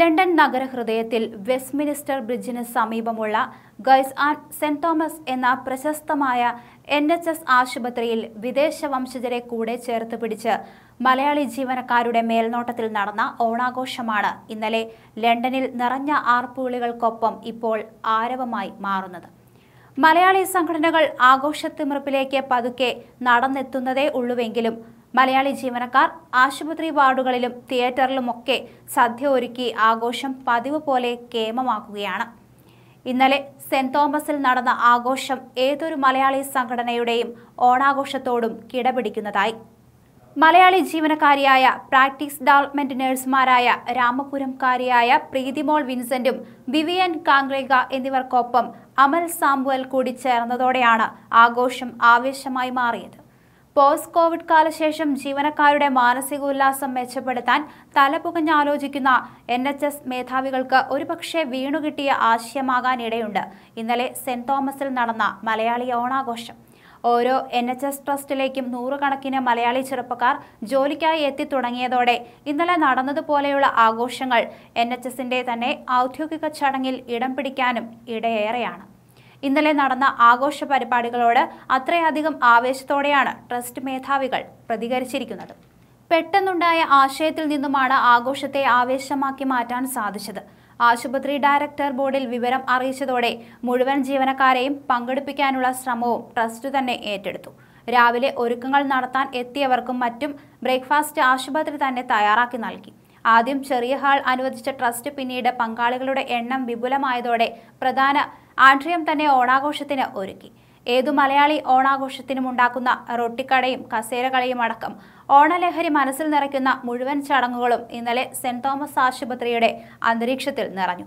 London നഗരഹൃദയത്തിൽ Westminster ബ്രിഡ്ജിന് സമീപമുള്ള guys and saint Thomas എന്ന പ്രശസ്തമായ എൻ എച്ച് എസ് ആശുപത്രിയിൽ വിദേശ വംശജരെ കൂടെ ചേർത്ത് പിടിച്ച് മലയാളി ജീവനക്കാരുടെ മേൽനോട്ടത്തിൽ നടന്ന ഓണാഘോഷമാണ് ഇന്നലെ ലണ്ടനിൽ നിറഞ്ഞ ആർപ്പുവിളികൾക്കൊപ്പം ഇപ്പോൾ ആരവമായി മാറുന്നത് മലയാളി സംഘടനകൾ ആഘോഷത്തിമിറപ്പിലേക്ക് പതുക്കെ നടന്നെത്തുന്നതേ ഉള്ളുവെങ്കിലും മലയാളി ജീവനക്കാർ ആശുപത്രി വാർഡുകളിലും തിയേറ്ററിലുമൊക്കെ സദ്യ ഒരുക്കി ആഘോഷം പതിവ് പോലെ കേമമാക്കുകയാണ് ഇന്നലെ സെന്റ് തോമസിൽ നടന്ന ആഘോഷം ഏതൊരു മലയാളി സംഘടനയുടെയും ഓണാഘോഷത്തോടും കിടപിടിക്കുന്നതായി മലയാളി ജീവനക്കാരിയായ പ്രാക്ടീസ് ഡെവലപ്മെന്റ് നഴ്സുമാരായ രാമപുരംകാരിയായ പ്രീതിമോൾ വിൻസെന്റും വിവിയൻ കാംഗ്രേഗ എന്നിവർക്കൊപ്പം അമൽ സാമ്പുവൽ കൂടി ചേർന്നതോടെയാണ് ആഘോഷം ആവേശമായി മാറിയത് പോസ്റ്റ് കോവിഡ് കാലശേഷം ജീവനക്കാരുടെ മാനസികോല്ലാസം മെച്ചപ്പെടുത്താൻ തലപുകഞ്ഞാലോചിക്കുന്ന എൻ എച്ച് എസ് മേധാവികൾക്ക് ഒരുപക്ഷെ വീണുകിട്ടിയ ആശയമാകാനിടയുണ്ട് ഇന്നലെ സെന്റ് തോമസിൽ നടന്ന മലയാളി ഓണാഘോഷം ഓരോ എൻ എച്ച് എസ് ട്രസ്റ്റിലേക്കും നൂറുകണക്കിന് മലയാളി ചെറുപ്പക്കാർ ജോലിക്കായി തുടങ്ങിയതോടെ ഇന്നലെ നടന്നതുപോലെയുള്ള ആഘോഷങ്ങൾ എൻ എച്ച് തന്നെ ഔദ്യോഗിക ചടങ്ങിൽ ഇടം പിടിക്കാനും ഇടയേറെയാണ് ഇന്നലെ നടന്ന ആഘോഷ പരിപാടികളോട് അത്രയധികം ആവേശത്തോടെയാണ് ട്രസ്റ്റ് മേധാവികൾ പ്രതികരിച്ചിരിക്കുന്നത് പെട്ടെന്നുണ്ടായ ആശയത്തിൽ നിന്നുമാണ് ആഘോഷത്തെ ആവേശമാക്കി മാറ്റാൻ സാധിച്ചത് ആശുപത്രി ഡയറക്ടർ ബോർഡിൽ വിവരം അറിയിച്ചതോടെ മുഴുവൻ ജീവനക്കാരെയും പങ്കെടുപ്പിക്കാനുള്ള ശ്രമവും ട്രസ്റ്റ് തന്നെ ഏറ്റെടുത്തു രാവിലെ ഒരുക്കങ്ങൾ നടത്താൻ എത്തിയവർക്കും മറ്റും ബ്രേക്ക്ഫാസ്റ്റ് ആശുപത്രി തന്നെ തയ്യാറാക്കി നൽകി ആദ്യം ചെറിയ ഹാൾ അനുവദിച്ച ട്രസ്റ്റ് പിന്നീട് പങ്കാളികളുടെ എണ്ണം വിപുലമായതോടെ പ്രധാന ആട്രിയം തന്നെ ഓണാഘോഷത്തിന് ഒരുക്കി ഏതു മലയാളി ഓണാഘോഷത്തിനും ഉണ്ടാക്കുന്ന റൊട്ടിക്കടയും കസേരകളയും അടക്കം ഓണലഹരി മനസ്സിൽ നിറയ്ക്കുന്ന മുഴുവൻ ചടങ്ങുകളും ഇന്നലെ സെന്റ് തോമസ് ആശുപത്രിയുടെ അന്തരീക്ഷത്തിൽ നിറഞ്ഞു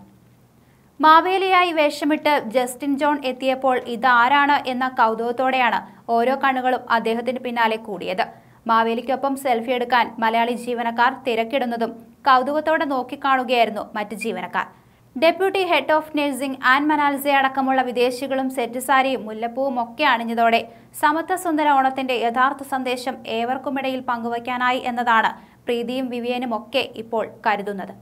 മാവേലിയായി വേഷമിട്ട് ജസ്റ്റിൻ ജോൺ എത്തിയപ്പോൾ ഇതാരാണ് എന്ന കൗതുകത്തോടെയാണ് ഓരോ കണ്ണുകളും അദ്ദേഹത്തിന് പിന്നാലെ കൂടിയത് മാവേലിക്കൊപ്പം സെൽഫി എടുക്കാൻ മലയാളി ജീവനക്കാർ തിരക്കിടുന്നതും കൗതുകത്തോടെ നോക്കിക്കാണുകയായിരുന്നു മറ്റ് ജീവനക്കാർ deputy head of nursing Ann മനാൽസെ അടക്കമുള്ള വിദേശികളും സാരിയും മുല്ലപ്പൂവും ഒക്കെ അണിഞ്ഞതോടെ സമത്വസുന്ദര ഓണത്തിന്റെ യഥാർത്ഥ സന്ദേശം ഏവർക്കുമിടയിൽ പങ്കുവയ്ക്കാനായി എന്നതാണ് പ്രീതിയും വിവിയനും ഒക്കെ ഇപ്പോൾ കരുതുന്നത്